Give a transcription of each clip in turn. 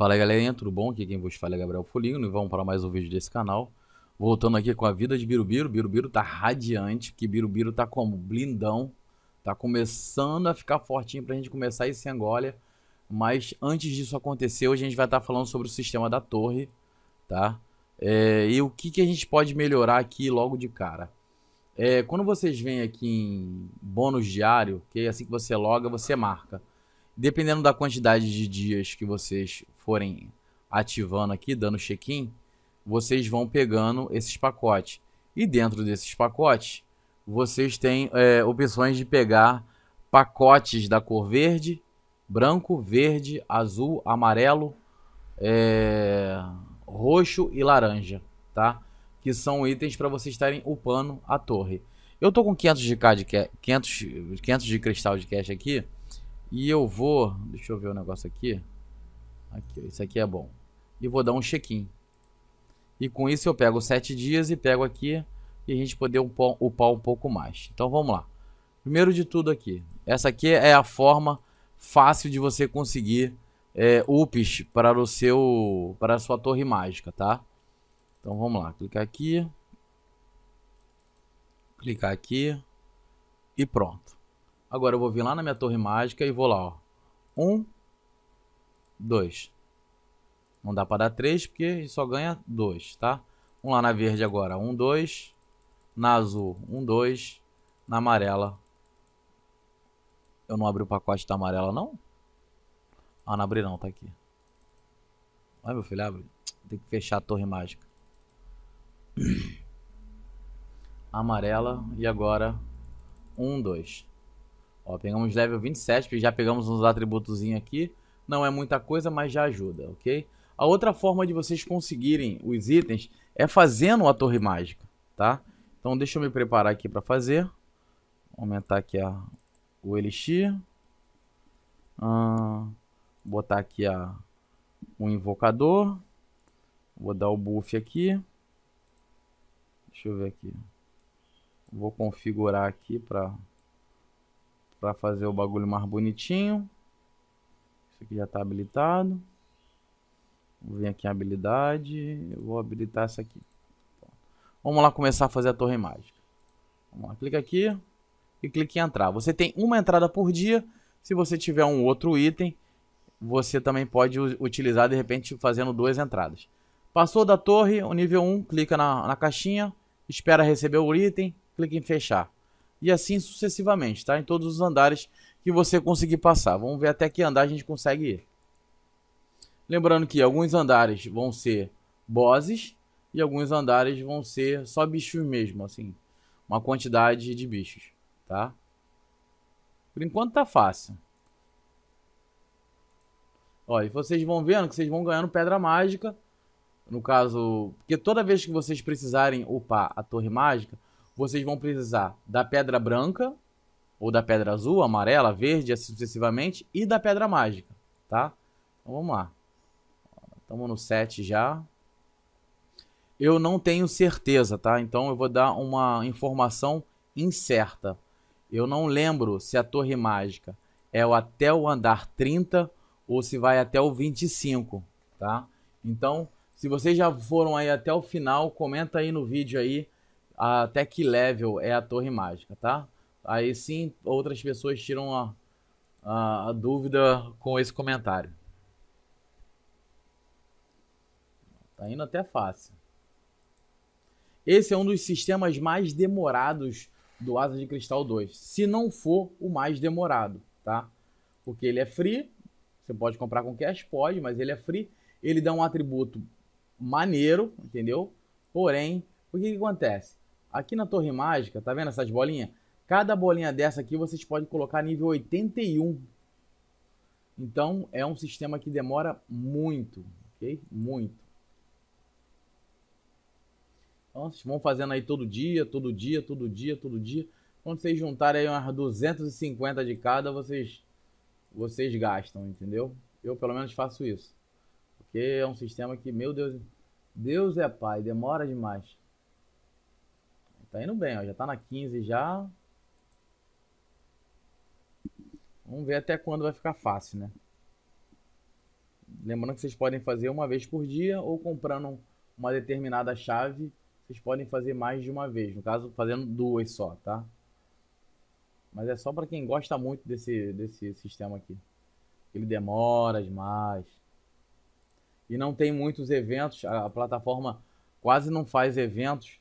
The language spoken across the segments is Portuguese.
Fala aí galerinha, tudo bom? Aqui quem vos fala é Gabriel Folino e vamos para mais um vídeo desse canal. Voltando aqui com a vida de Birubiru, Birubiru tá radiante, que Birubiru tá como blindão, tá começando a ficar fortinho pra gente começar esse Angolia. Mas antes disso acontecer, hoje a gente vai estar tá falando sobre o sistema da torre, tá? É, e o que, que a gente pode melhorar aqui logo de cara. É, quando vocês vêm aqui em bônus diário, que é assim que você loga, você marca Dependendo da quantidade de dias que vocês forem ativando aqui, dando check-in, vocês vão pegando esses pacotes. E dentro desses pacotes, vocês têm é, opções de pegar pacotes da cor verde, branco, verde, azul, amarelo, é, roxo e laranja, tá? Que são itens para vocês estarem upando a torre. Eu tô com 500 de, de 500, 500 de cristal de cash aqui. E eu vou, deixa eu ver o um negócio aqui. Aqui, isso aqui é bom. E vou dar um check-in. E com isso eu pego 7 dias e pego aqui e a gente poder upar, um pouco mais. Então vamos lá. Primeiro de tudo aqui, essa aqui é a forma fácil de você conseguir é, ups para o seu para a sua torre mágica, tá? Então vamos lá, clicar aqui, clicar aqui e pronto. Agora eu vou vir lá na minha torre mágica e vou lá, ó. Um, dois. Não dá para dar três porque só ganha dois, tá? Vamos lá na verde agora. Um, dois. Na azul, um, dois. Na amarela. Eu não abri o pacote da amarela, não? Ah, não abri não, tá aqui. Vai, meu filho, abre. Tem que fechar a torre mágica. Amarela. E agora... Um, dois. Ó, pegamos level 27, já pegamos uns atributos aqui. Não é muita coisa, mas já ajuda, ok? A outra forma de vocês conseguirem os itens é fazendo a torre mágica, tá? Então deixa eu me preparar aqui para fazer. Vou aumentar aqui a, o elixir. Ah, botar aqui a, o invocador. Vou dar o buff aqui. Deixa eu ver aqui. Vou configurar aqui para para fazer o bagulho mais bonitinho. Isso aqui já está habilitado. Vou vir aqui em habilidade, vou habilitar essa aqui. Vamos lá começar a fazer a torre mágica. Vamos lá, clica aqui e clique em entrar. Você tem uma entrada por dia. Se você tiver um outro item, você também pode utilizar, de repente, fazendo duas entradas. Passou da torre, o nível 1, clica na, na caixinha, espera receber o item, clica em fechar e assim sucessivamente, tá? Em todos os andares que você conseguir passar. Vamos ver até que andar a gente consegue ir. Lembrando que alguns andares vão ser bosses e alguns andares vão ser só bichos mesmo, assim, uma quantidade de bichos, tá? Por enquanto tá fácil. Olha, vocês vão vendo que vocês vão ganhando pedra mágica. No caso, porque toda vez que vocês precisarem upar a torre mágica, vocês vão precisar da pedra branca, ou da pedra azul, amarela, verde, assim sucessivamente, e da pedra mágica, tá? Então vamos lá. Estamos no 7 já. Eu não tenho certeza, tá? Então eu vou dar uma informação incerta. Eu não lembro se a torre mágica é o até o andar 30 ou se vai até o 25, tá? Então, se vocês já foram aí até o final, comenta aí no vídeo aí até que level é a torre mágica, tá? Aí sim, outras pessoas tiram a, a, a dúvida com esse comentário. Tá indo até fácil. Esse é um dos sistemas mais demorados do Asa de Cristal 2, se não for o mais demorado, tá? Porque ele é free, você pode comprar com cash, pode, mas ele é free, ele dá um atributo maneiro, entendeu? Porém, o que, que acontece? Aqui na torre mágica, tá vendo essas bolinhas? Cada bolinha dessa aqui vocês podem colocar nível 81. Então é um sistema que demora muito, ok? Muito. Então vocês vão fazendo aí todo dia, todo dia, todo dia, todo dia. Quando vocês juntarem aí umas 250 de cada, vocês, vocês gastam, entendeu? Eu pelo menos faço isso. Porque é um sistema que, meu Deus, Deus é pai, demora demais. Tá indo bem, ó. Já tá na 15 já. Vamos ver até quando vai ficar fácil, né? Lembrando que vocês podem fazer uma vez por dia ou comprando uma determinada chave, vocês podem fazer mais de uma vez. No caso, fazendo duas só, tá? Mas é só para quem gosta muito desse, desse sistema aqui. Ele demora demais. E não tem muitos eventos. A plataforma quase não faz eventos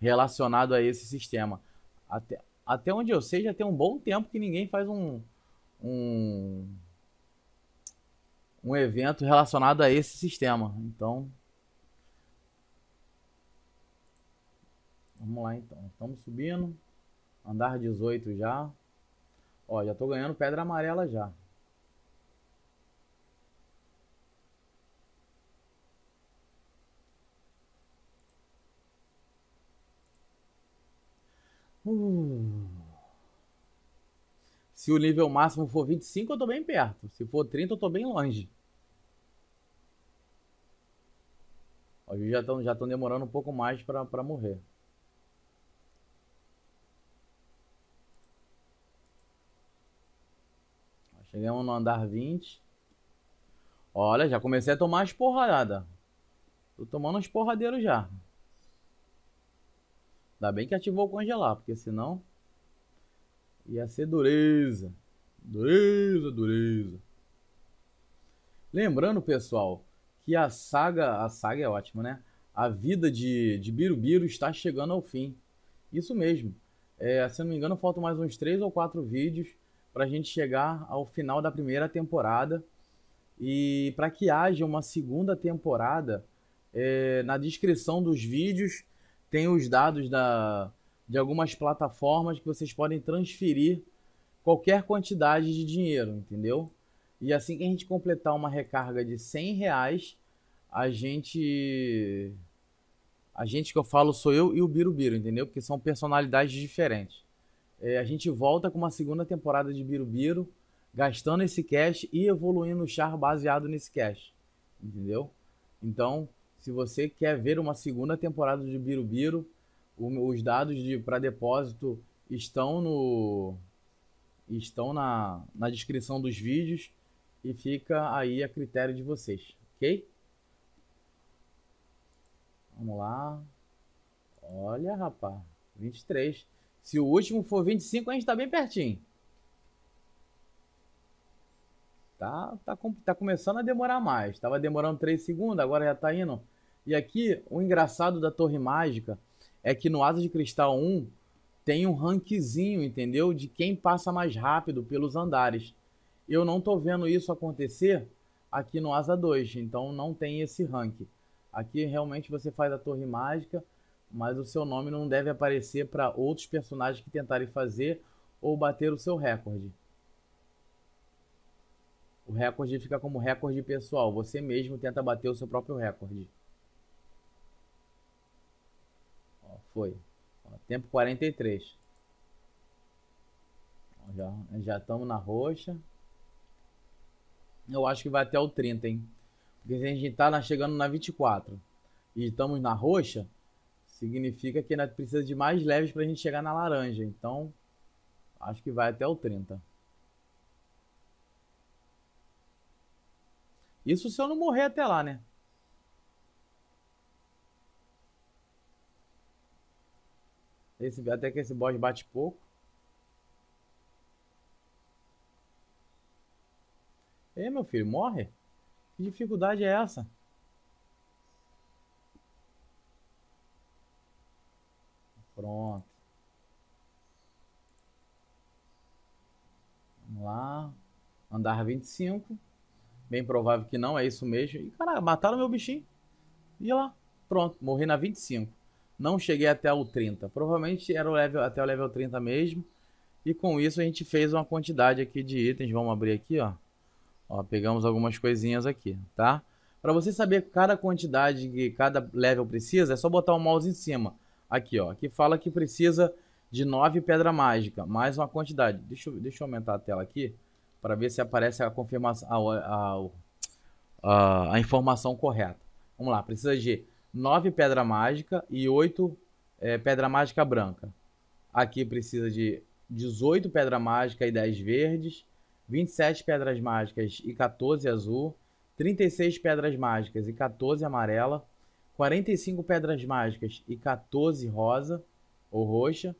relacionado a esse sistema. Até, até onde eu sei, já tem um bom tempo que ninguém faz um, um, um evento relacionado a esse sistema. Então. Vamos lá então. Estamos subindo. Andar 18 já. Ó, já estou ganhando pedra amarela já. Hum. Se o nível máximo for 25, eu tô bem perto. Se for 30, eu tô bem longe. Os já estão já demorando um pouco mais para morrer. Chegamos no andar 20. Olha, já comecei a tomar as porradas. Tô tomando as porradeiras já. Ainda bem que ativou o congelar, porque senão ia ser dureza. Dureza, dureza. Lembrando, pessoal, que a saga, a saga é ótima, né? A vida de, de Birubiru está chegando ao fim. Isso mesmo. É, se não me engano, faltam mais uns três ou quatro vídeos para a gente chegar ao final da primeira temporada. E para que haja uma segunda temporada, é, na descrição dos vídeos tem os dados da, de algumas plataformas que vocês podem transferir qualquer quantidade de dinheiro, entendeu? E assim que a gente completar uma recarga de 100 reais, a gente. A gente que eu falo sou eu e o Birubiru, entendeu? Porque são personalidades diferentes. É, a gente volta com uma segunda temporada de Birubiru, gastando esse cash e evoluindo o char baseado nesse cash, entendeu? Então, se você quer ver uma segunda temporada de Birubiru, os dados de para depósito estão no estão na, na descrição dos vídeos e fica aí a critério de vocês, ok? Vamos lá. Olha, rapaz, 23. Se o último for 25, a gente está bem pertinho. Tá, tá, tá começando a demorar mais. Tava demorando 3 segundos, agora já tá indo. E aqui, o engraçado da Torre Mágica é que no Asa de Cristal 1 tem um rankzinho, entendeu? De quem passa mais rápido pelos andares. Eu não tô vendo isso acontecer aqui no Asa 2, então não tem esse rank. Aqui realmente você faz a Torre Mágica, mas o seu nome não deve aparecer para outros personagens que tentarem fazer ou bater o seu recorde. O recorde fica como recorde pessoal. Você mesmo tenta bater o seu próprio recorde. Ó, foi. Ó, tempo 43. Ó, já já estamos na roxa. Eu acho que vai até o 30, hein? Porque a gente está chegando na 24 e estamos na roxa, significa que ainda precisa de mais leves para a gente chegar na laranja. Então, acho que vai até o 30. Isso se eu não morrer até lá, né? Esse, até que esse boss bate pouco. Ei, é, meu filho, morre? Que dificuldade é essa? Pronto. Vamos lá. Andar 25. Bem provável que não, é isso mesmo. E, cara, mataram meu bichinho. E lá, pronto, morri na 25. Não cheguei até o 30. Provavelmente era o level, até o level 30 mesmo. E com isso a gente fez uma quantidade aqui de itens. Vamos abrir aqui, ó. Ó, pegamos algumas coisinhas aqui, tá? Para você saber cada quantidade que cada level precisa, é só botar o mouse em cima. Aqui, ó. Aqui fala que precisa de 9 pedra mágica, mais uma quantidade. Deixa eu, deixa eu aumentar a tela aqui para ver se aparece a confirmação, a, a, a, informação correta. Vamos lá, precisa de nove pedra mágica e oito é, pedra mágica branca. Aqui precisa de 18 pedra mágica e 10 verdes, 27 pedras mágicas e 14 azul, 36 pedras mágicas e 14 amarela, 45 pedras mágicas e 14 rosa ou roxa.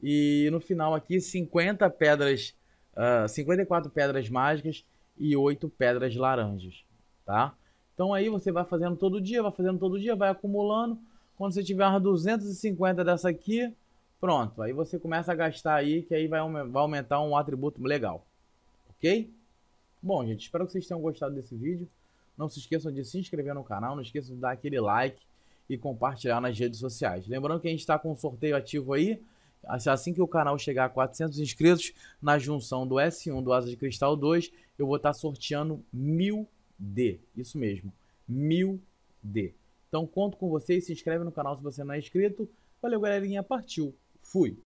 E no final aqui 50 pedras uh, ah, 54 pedras mágicas e 8 pedras laranjas, tá? Então aí você vai fazendo todo dia, vai fazendo todo dia, vai acumulando. Quando você tiver umas 250 dessa aqui, pronto. Aí você começa a gastar aí, que aí vai, vai aumentar um atributo legal, ok? Bom, gente, espero que vocês tenham gostado desse vídeo. Não se esqueçam de se inscrever no canal, não esqueçam de dar aquele like e compartilhar nas redes sociais. Lembrando que a gente está com um sorteio ativo aí. Assim, assim que o canal chegar a 400 inscritos, na junção do S1 do Asa de Cristal 2, eu vou estar tá sorteando 1000D. Isso mesmo, 1000D. Então conto com vocês, se inscreve no canal se você não é inscrito. Valeu, galerinha, partiu, fui!